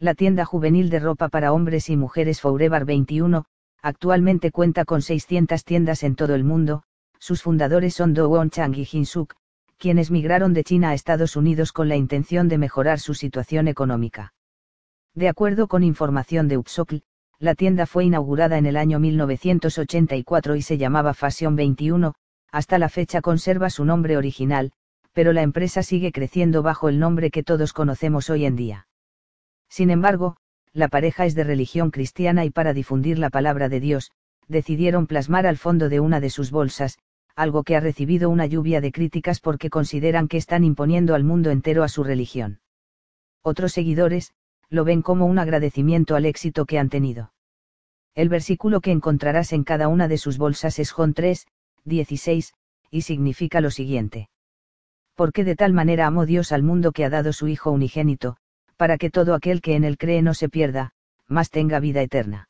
La tienda juvenil de ropa para hombres y mujeres Forever 21, actualmente cuenta con 600 tiendas en todo el mundo, sus fundadores son Do Won Chang y Jin Suk, quienes migraron de China a Estados Unidos con la intención de mejorar su situación económica. De acuerdo con información de Upsokl, la tienda fue inaugurada en el año 1984 y se llamaba Fashion 21, hasta la fecha conserva su nombre original, pero la empresa sigue creciendo bajo el nombre que todos conocemos hoy en día. Sin embargo, la pareja es de religión cristiana y para difundir la palabra de Dios, decidieron plasmar al fondo de una de sus bolsas, algo que ha recibido una lluvia de críticas porque consideran que están imponiendo al mundo entero a su religión. Otros seguidores, lo ven como un agradecimiento al éxito que han tenido. El versículo que encontrarás en cada una de sus bolsas es John 3, 16, y significa lo siguiente. Porque de tal manera amó Dios al mundo que ha dado su Hijo unigénito, para que todo aquel que en él cree no se pierda, mas tenga vida eterna.